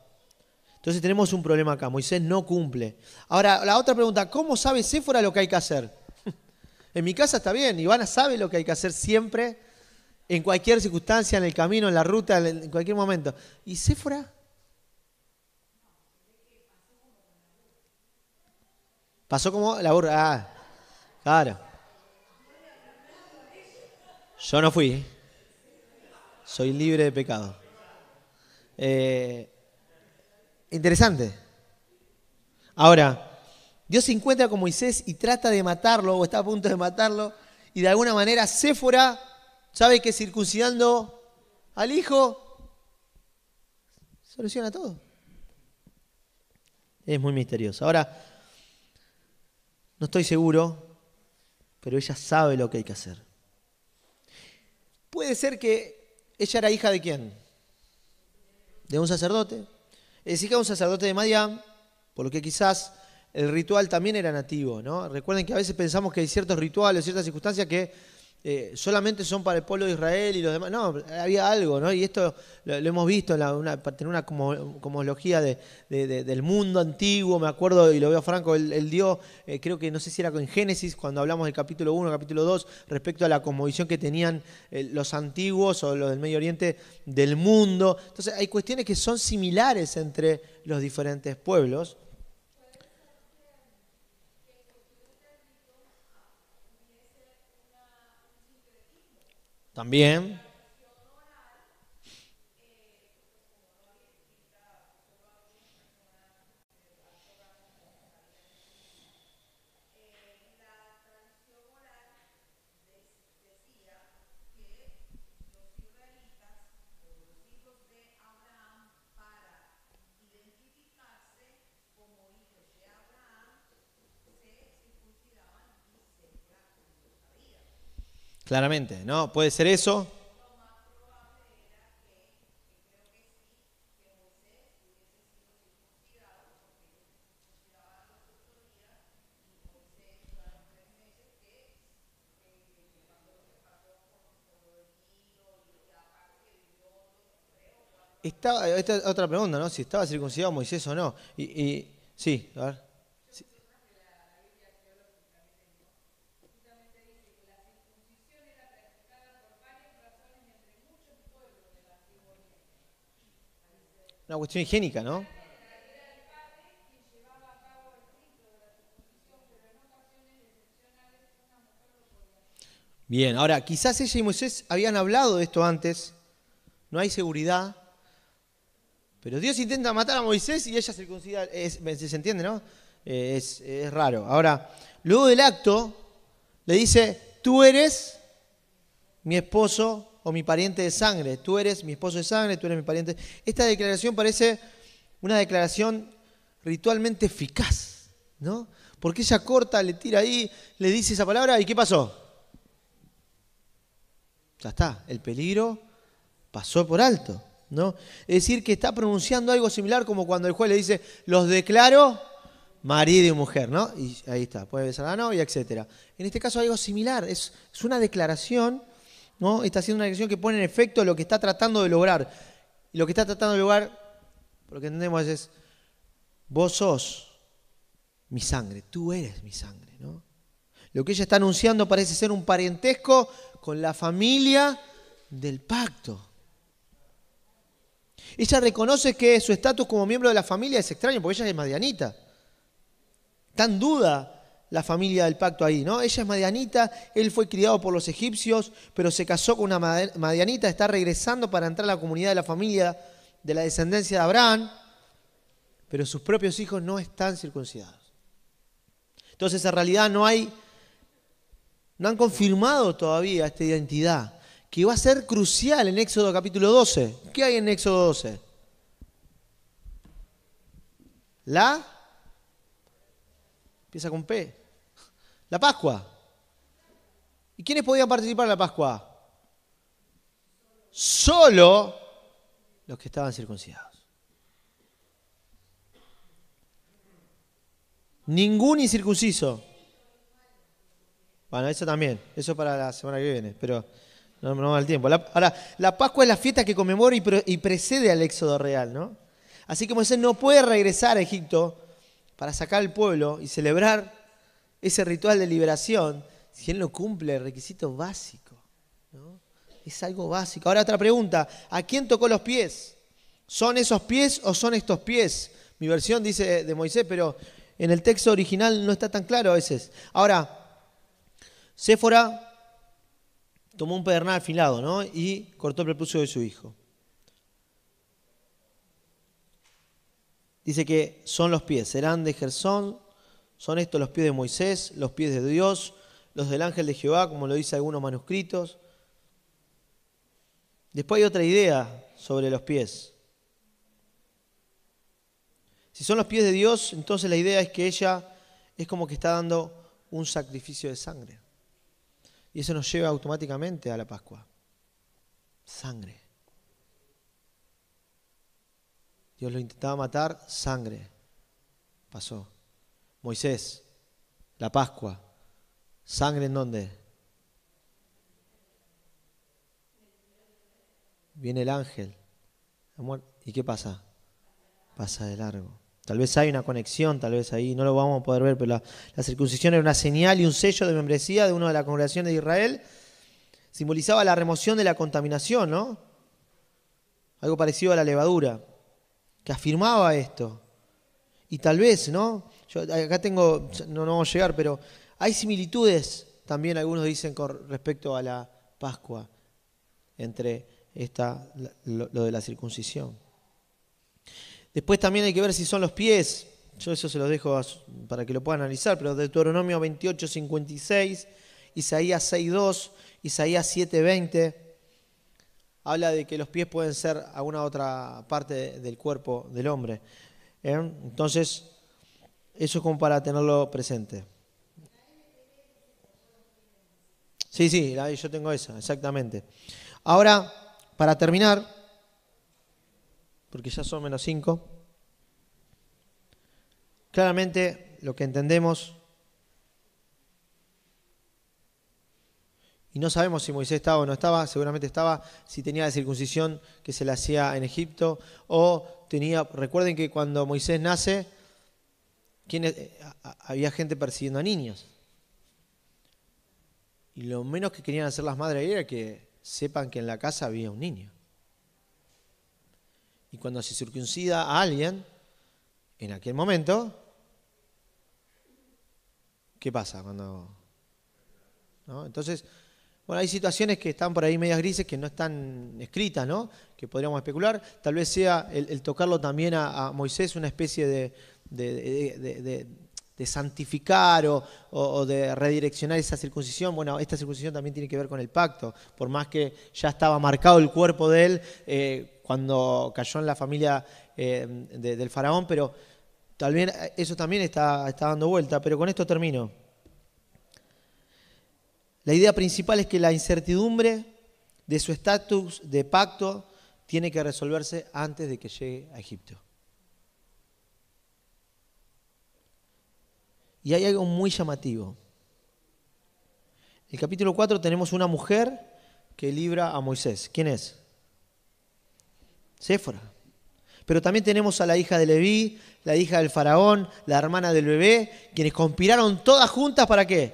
Entonces tenemos un problema acá, Moisés no cumple. Ahora, la otra pregunta, ¿cómo sabe Séfora lo que hay que hacer? en mi casa está bien, Ivana sabe lo que hay que hacer siempre, en cualquier circunstancia, en el camino, en la ruta, en cualquier momento. ¿Y Séfora? Pasó como la burra. Ah, claro. Yo no fui. Soy libre de pecado. Eh, interesante. Ahora, Dios se encuentra con Moisés y trata de matarlo o está a punto de matarlo. Y de alguna manera Séfora sabe que circuncidando al hijo soluciona todo. Es muy misterioso. Ahora, no estoy seguro, pero ella sabe lo que hay que hacer. Puede ser que ella era hija de quién? De un sacerdote. Es hija de un sacerdote de Madián, por lo que quizás el ritual también era nativo, ¿no? Recuerden que a veces pensamos que hay ciertos rituales, ciertas circunstancias que eh, solamente son para el pueblo de Israel y los demás. No, había algo, ¿no? Y esto lo, hemos visto en una, tener una como, del mundo antiguo, me acuerdo, y lo veo Franco, el dio, eh, creo que no sé si era con Génesis, cuando hablamos del capítulo 1, capítulo 2, respecto a la cosmovisión que tenían eh, los antiguos o los del Medio Oriente del mundo. Entonces hay cuestiones que son similares entre los diferentes pueblos. También. Claramente, ¿no? ¿Puede ser eso? Lo más probable era que, creo que sí, que Moisés hubiese sido circuncidado porque estaba en la consultoría y Moisés, durante tres meses que cuando se paró con el hijo y la parte de Dios, creo que... Esta es otra pregunta, ¿no? Si estaba circuncidado Moisés o no. Y, Sí, a ver... Una cuestión higiénica, ¿no? Bien, ahora, quizás ella y Moisés habían hablado de esto antes, no hay seguridad, pero Dios intenta matar a Moisés y ella se considera, se entiende, ¿no? Eh, es, raro. Ahora, luego del acto, le dice, tú eres mi esposo o mi pariente de sangre. Tú eres mi esposo de sangre, tú eres mi pariente. Esta declaración parece una declaración ritualmente eficaz, ¿no? Porque ella corta, le tira ahí, le dice esa palabra y ¿qué pasó? Ya está, el peligro pasó por alto, ¿no? Es decir, que está pronunciando algo similar como cuando el juez le dice, los declaro marido y mujer, ¿no? Y ahí está, puede besar a la novia, etc. En este caso algo similar, es una declaración Está haciendo una acción que pone en efecto lo que está tratando de lograr. Y lo que está tratando de lograr, por lo que entendemos es, vos sos mi sangre, tú eres mi sangre, ¿no? Lo que ella está anunciando parece ser un parentesco con la familia del pacto. Ella reconoce que su estatus como miembro de la familia es extraño, porque ella es madianita. ¿Tan en duda la familia del pacto ahí, ¿no? Ella es madianita, él fue criado por los egipcios, pero se casó con una madianita, está regresando para entrar a la comunidad de la familia de la descendencia de Abraham, pero sus propios hijos no están circuncidados. Entonces, en realidad no hay no han confirmado todavía esta identidad, que va a ser crucial en Éxodo capítulo 12. ¿Qué hay en Éxodo 12? La empieza con P. La Pascua. ¿Y quiénes podían participar en la Pascua? Solo los que estaban circuncidados. Ningún incircunciso. Bueno, eso también, eso para la semana que viene, pero no, me va el tiempo. La, ahora, la Pascua es la fiesta que conmemora y, precede al éxodo real, ¿no? Así que Moisés no puede regresar a Egipto para sacar al pueblo y celebrar ese ritual de liberación si él no cumple el requisito básico? Es algo básico. Ahora otra pregunta, ¿a quién tocó los pies? ¿Son esos pies o son estos pies? Mi versión dice de Moisés, pero en el texto original no está tan claro a veces. Ahora, Séfora tomó un pedernal afilado y cortó el prepucio de su hijo. Dice que son los pies, serán de Gersón, son estos los pies de Moisés, los pies de Dios, los del ángel de Jehová, como lo dice algunos manuscritos. Después hay otra idea sobre los pies. Si son los pies de Dios, entonces la idea es que ella es como que está dando un sacrificio de sangre. Y eso nos lleva automáticamente a la Pascua. Sangre. Dios lo intentaba matar, sangre. Pasó. Moisés, la Pascua, sangre en dónde? Viene el ángel. ¿Y qué pasa? Pasa de largo. Tal vez hay una conexión, tal vez ahí no lo vamos a poder ver, pero la, la circuncisión era una señal y un sello de membresía de uno de las congregaciones de Israel. Simbolizaba la remoción de la contaminación, ¿no? Algo parecido a la levadura, que afirmaba esto. Y tal vez, ¿no? acá tengo, no, no vamos a llegar, pero hay similitudes, también algunos dicen con respecto a la Pascua, entre esta, lo, de la circuncisión. Después también hay que ver si son los pies. Yo eso se los dejo para que lo puedan analizar, pero Deuteronomio 28, 56, Isaías 6, 2, Isaías 7, 20, habla de que los pies pueden ser alguna otra parte del cuerpo del hombre. ¿eh? Entonces, eso es como para tenerlo presente. Sí, sí, yo tengo esa, exactamente. Ahora, para terminar, porque ya son menos cinco, claramente lo que entendemos, y no sabemos si Moisés estaba o no estaba, seguramente estaba, si tenía la circuncisión que se le hacía en Egipto, o tenía, recuerden que cuando Moisés nace, eh, había gente persiguiendo a niños. Y lo menos que querían hacer las madres era que sepan que en la casa había un niño. Y cuando se circuncida a alguien, en aquel momento, ¿qué pasa cuando.? Entonces, bueno, hay situaciones que están por ahí medias grises que no están escritas, ¿no? Que podríamos especular. Tal vez sea el, tocarlo también a, Moisés una especie de, de, santificar o, de redireccionar esa circuncisión, bueno, esta circuncisión también tiene que ver con el pacto. Por más que ya estaba marcado el cuerpo de él eh, cuando cayó en la familia eh, del faraón, pero también, eso también está dando vuelta. Pero con esto termino. La idea principal es que la incertidumbre de su estatus de pacto tiene que resolverse antes de que llegue a Egipto. Y hay algo muy llamativo. En el capítulo 4 tenemos una mujer que libra a Moisés. ¿Quién es? Séfora. Pero también tenemos a la hija de Leví, la hija del faraón, la hermana del bebé, quienes conspiraron todas juntas para qué?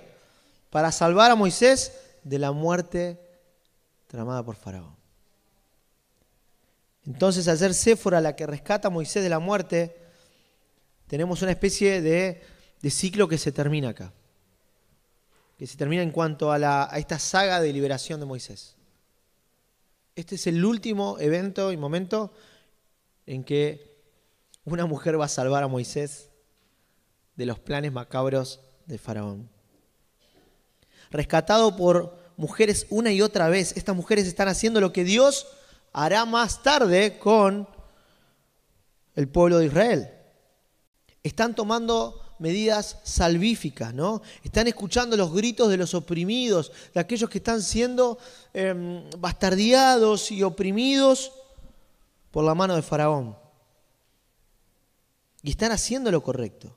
Para salvar a Moisés de la muerte tramada por faraón. Entonces, al ser Séfora la que rescata a Moisés de la muerte, tenemos una especie de de ciclo que se termina acá. Que se termina en cuanto a, esta saga de liberación de Moisés. Este es el último evento y momento en que una mujer va a salvar a Moisés de los planes macabros de Faraón. Rescatado por mujeres una y otra vez, estas mujeres están haciendo lo que Dios hará más tarde con el pueblo de Israel. Están tomando medidas salvíficas, ¿no? Están escuchando los gritos de los oprimidos, de aquellos que están siendo em, bastardeados y oprimidos por la mano de Faraón. Y están haciendo lo correcto.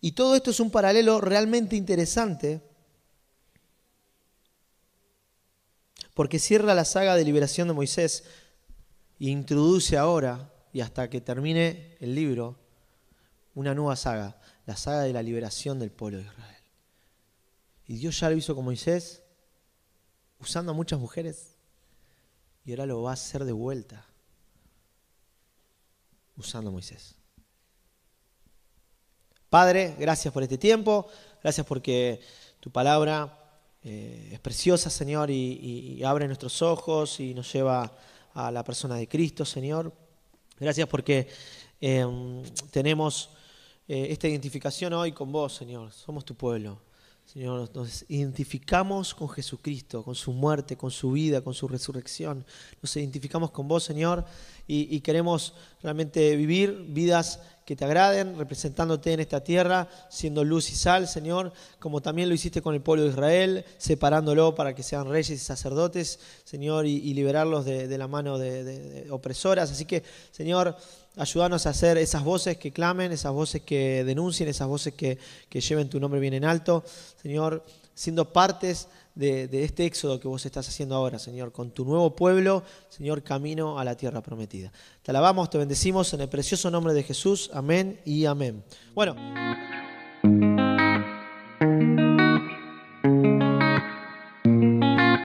Y todo esto es un paralelo realmente interesante porque cierra la saga de liberación de Moisés e introduce ahora, y hasta que termine el libro, una nueva saga, la saga de la liberación del pueblo de Israel. Y Dios ya lo hizo con Moisés, usando a muchas mujeres, y ahora lo va a hacer de vuelta, usando a Moisés. Padre, gracias por este tiempo, gracias porque tu palabra eh, es preciosa, Señor, y, abre nuestros ojos y nos lleva a la persona de Cristo, Señor. Gracias porque em, tenemos eh, esta identificación hoy con vos, Señor. Somos tu pueblo. Señor, nos identificamos con Jesucristo, con su muerte, con su vida, con su resurrección. Nos identificamos con vos, Señor, y, y queremos realmente vivir vidas que te agraden, representándote en esta tierra, siendo luz y sal, Señor, como también lo hiciste con el pueblo de Israel, separándolo para que sean reyes y sacerdotes, Señor, y, liberarlos de, la mano de, opresoras. Así que, Señor, ayúdanos a hacer esas voces que clamen, esas voces que denuncien, esas voces que, que lleven tu nombre bien en alto, Señor, siendo partes de, este éxodo que vos estás haciendo ahora, Señor, con tu nuevo pueblo, Señor, camino a la tierra prometida. Te alabamos, te bendecimos en el precioso nombre de Jesús. Amén y amén. Bueno.